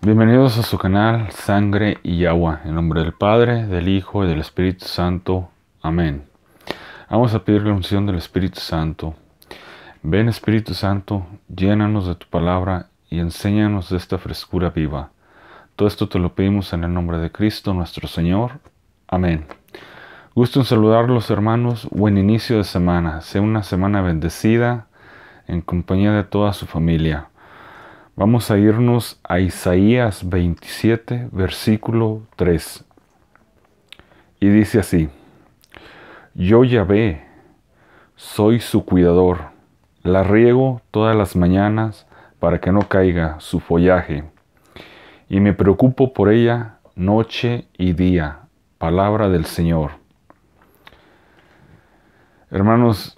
Bienvenidos a su canal Sangre y Agua, en nombre del Padre, del Hijo y del Espíritu Santo. Amén. Vamos a pedir la unción del Espíritu Santo. Ven Espíritu Santo, llénanos de tu palabra y enséñanos de esta frescura viva. Todo esto te lo pedimos en el nombre de Cristo nuestro Señor. Amén. Gusto en saludarlos hermanos. Buen inicio de semana. Sea una semana bendecida en compañía de toda su familia. Vamos a irnos a Isaías 27, versículo 3. Y dice así, Yo ve, soy su cuidador, la riego todas las mañanas para que no caiga su follaje, y me preocupo por ella noche y día. Palabra del Señor. Hermanos,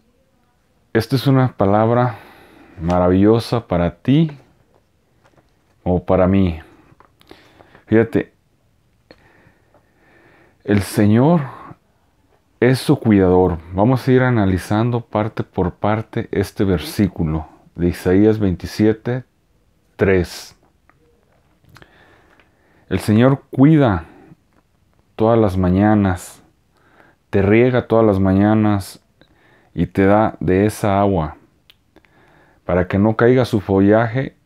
esta es una palabra maravillosa para ti o para mí. Fíjate, el Señor es su cuidador. Vamos a ir analizando parte por parte este versículo de Isaías 27, 3. El Señor cuida todas las mañanas, te riega todas las mañanas y te da de esa agua, para que no caiga su follaje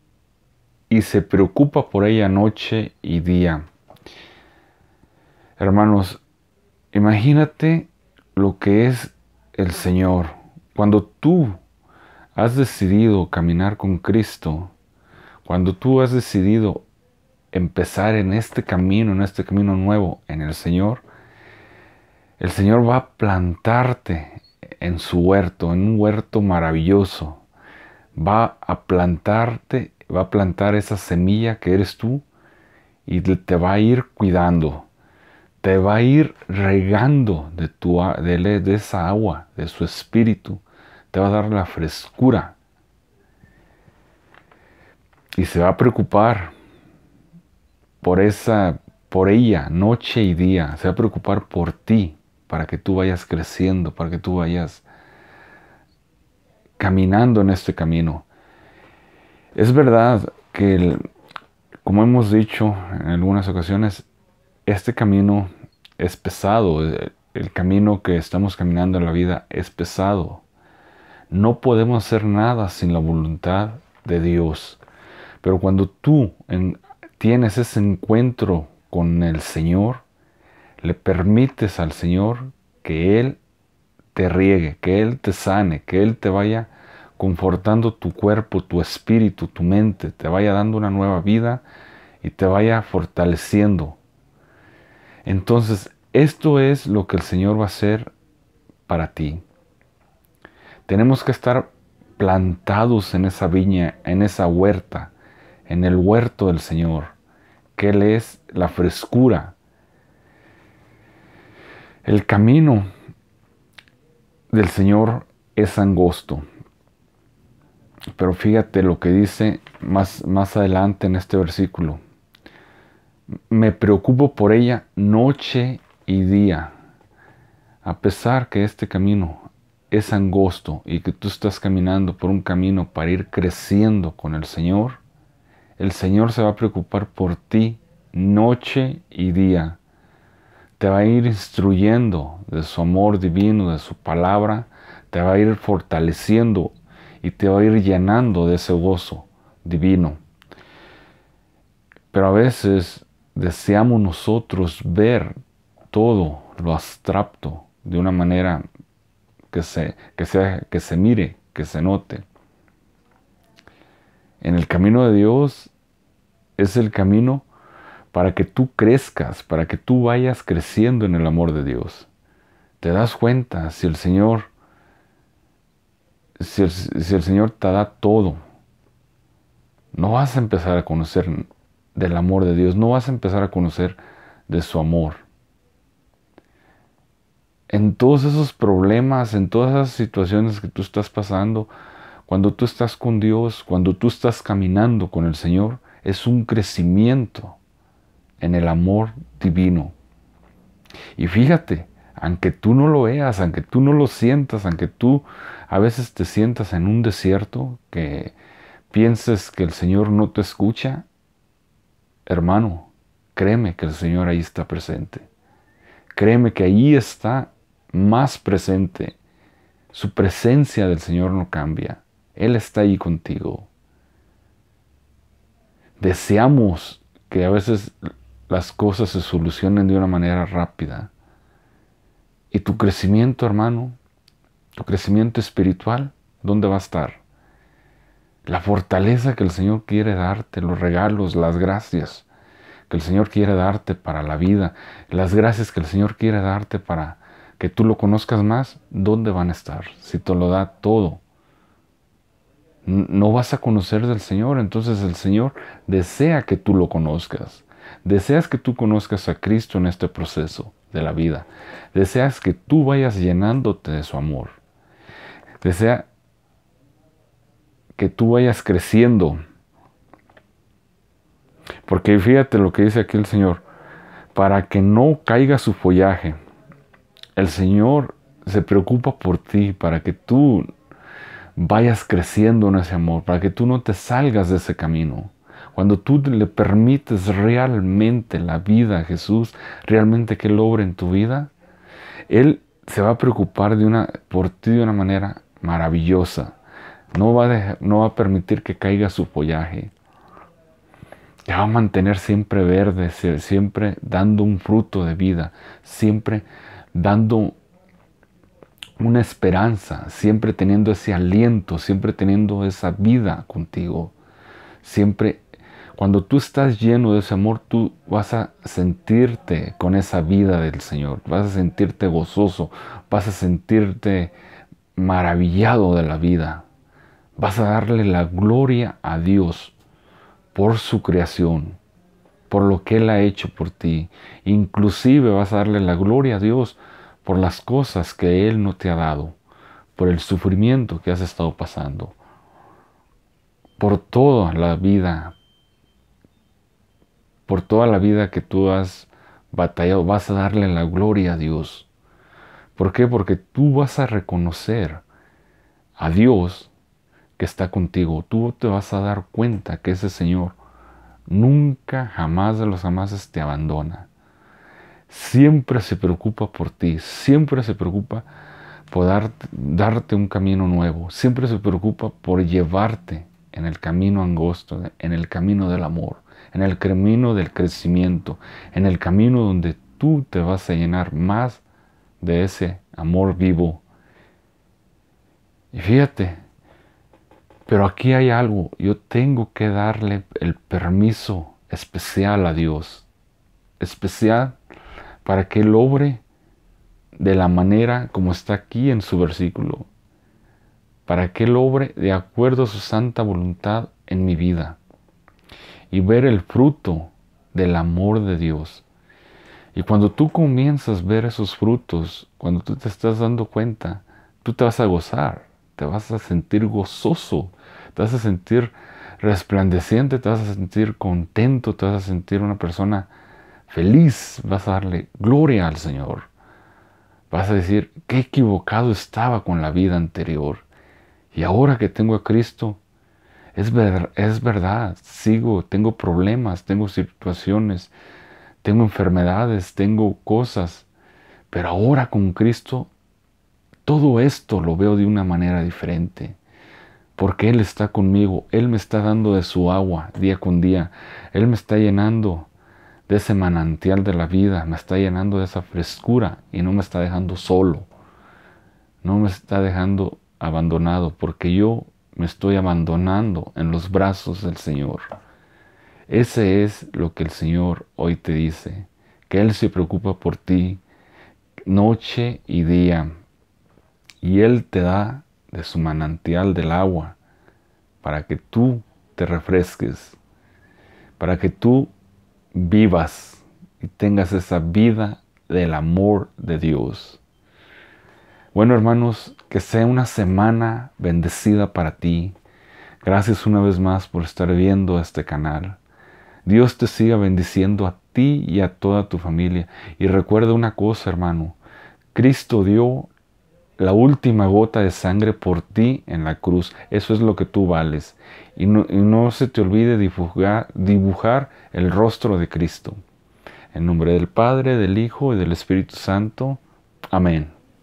y se preocupa por ella noche y día. Hermanos, imagínate lo que es el Señor. Cuando tú has decidido caminar con Cristo, cuando tú has decidido empezar en este camino, en este camino nuevo, en el Señor, el Señor va a plantarte en su huerto, en un huerto maravilloso. Va a plantarte va a plantar esa semilla que eres tú y te va a ir cuidando, te va a ir regando de, tu, de esa agua, de su espíritu, te va a dar la frescura y se va a preocupar por esa por ella noche y día, se va a preocupar por ti para que tú vayas creciendo, para que tú vayas caminando en este camino. Es verdad que, como hemos dicho en algunas ocasiones, este camino es pesado, eh, el, camino que estamos caminando en la vida es pesado. No podemos hacer nada sin la voluntad de Dios. Pero cuando tú tienes ese encuentro con el Señor, le permites al Señor que Él te riegue, que Él te sane, que Él te vaya confortando tu cuerpo, tu espíritu, tu mente, te vaya dando una nueva vida y te vaya fortaleciendo. Entonces, esto es lo que el Señor va a hacer para ti. Tenemos que estar plantados en esa viña, en esa huerta, en el huerto del Señor, que Él es la frescura. El camino del Señor es angosto. Pero fíjate lo que dice más, más adelante en este versículo. Me preocupo por ella noche y día. A pesar que este camino es angosto y que tú estás caminando por un camino para ir creciendo con el Señor, el Señor se va a preocupar por ti noche y día. Te va a ir instruyendo de su amor divino, de su palabra, te va a ir fortaleciendo y te va a ir llenando de ese gozo divino. Pero a veces deseamos nosotros ver todo lo abstracto de una manera que se, que, sea, que se mire, que se note. En el camino de Dios es el camino para que tú crezcas, para que tú vayas creciendo en el amor de Dios. Te das cuenta si el Señor si el, Señor te da todo, no vas a empezar a conocer del amor de Dios, no vas a empezar a conocer de su amor. En todos esos problemas, en todas esas situaciones que tú estás pasando, cuando tú estás con Dios, cuando tú estás caminando con el Señor, es un crecimiento en el amor divino. Y fíjate, aunque tú no lo veas, aunque tú no lo sientas, aunque tú a veces te sientas en un desierto, que pienses que el Señor no te escucha, hermano, créeme que el Señor ahí está presente. Créeme que ahí está más presente. Su presencia del Señor no cambia. Él está ahí contigo. Deseamos que a veces las cosas se solucionen de una manera rápida y tu crecimiento, hermano, tu crecimiento espiritual, ¿dónde va a estar? La fortaleza que el Señor quiere darte, los regalos, las gracias que el Señor quiere darte para la vida, las gracias que el Señor quiere darte para que tú lo conozcas más, ¿dónde van a estar? Si te lo da todo. No vas a conocer del Señor, entonces el Señor desea que tú lo conozcas. Deseas que tú conozcas a Cristo en este proceso de la vida. Deseas que tú vayas llenándote de su amor. Desea que tú vayas creciendo. Porque fíjate lo que dice aquí el Señor. Para que no caiga su follaje. El Señor se preocupa por ti, para que tú vayas creciendo en ese amor, para que tú no te salgas de ese camino. Cuando tú le permites realmente la vida a Jesús, realmente que Él obre en tu vida, Él se va a preocupar por ti de una manera maravillosa. No va, a no va a permitir que caiga su follaje. Te va a mantener siempre verde, siempre dando un fruto de vida, siempre dando una esperanza, siempre teniendo ese aliento, siempre teniendo esa vida contigo, siempre cuando tú estás lleno de ese amor, tú vas a sentirte con esa vida del Señor, vas a sentirte gozoso, vas a sentirte maravillado de la vida, vas a darle la gloria a Dios por su creación, por lo que Él ha hecho por ti. Inclusive vas a darle la gloria a Dios por las cosas que Él no te ha dado, por el sufrimiento que has estado pasando, por toda la vida, por toda la vida que tú has batallado, vas a darle la gloria a Dios. ¿Por qué? Porque tú vas a reconocer a Dios que está contigo. Tú te vas a dar cuenta que ese Señor nunca, jamás de los jamás te abandona. Siempre se preocupa por ti, siempre se preocupa por darte, darte un camino nuevo, siempre se preocupa por llevarte en el camino angosto, en el camino del amor en el camino del crecimiento, en el camino donde tú te vas a llenar más de ese amor vivo. Y fíjate, pero aquí hay algo, yo tengo que darle el permiso especial a Dios, especial para que Él obre de la manera como está aquí en su versículo, para que Él obre de acuerdo a su santa voluntad en mi vida y ver el fruto del amor de Dios. Y cuando tú comienzas a ver esos frutos, cuando tú te estás dando cuenta, tú te vas a gozar, te vas a sentir gozoso, te vas a sentir resplandeciente, te vas a sentir contento, te vas a sentir una persona feliz, vas a darle gloria al Señor. Vas a decir, qué equivocado estaba con la vida anterior. Y ahora que tengo a Cristo, es, es verdad, sigo, tengo problemas, tengo situaciones, tengo enfermedades, tengo cosas, pero ahora con Cristo todo esto lo veo de una manera diferente. Porque Él está conmigo, Él me está dando de su agua día con día, Él me está llenando de ese manantial de la vida, me está llenando de esa frescura y no me está dejando solo, no me está dejando abandonado, porque yo me estoy abandonando en los brazos del Señor. Ese es lo que el Señor hoy te dice, que Él se preocupa por ti noche y día, y Él te da de su manantial del agua para que tú te refresques, para que tú vivas y tengas esa vida del amor de Dios. Bueno, hermanos, que sea una semana bendecida para ti. Gracias una vez más por estar viendo este canal. Dios te siga bendiciendo a ti y a toda tu familia. Y recuerda una cosa, hermano. Cristo dio la última gota de sangre por ti en la cruz. Eso es lo que tú vales. Y no, se te olvide dibujar el rostro de Cristo. En nombre del Padre, del Hijo y del Espíritu Santo. Amén.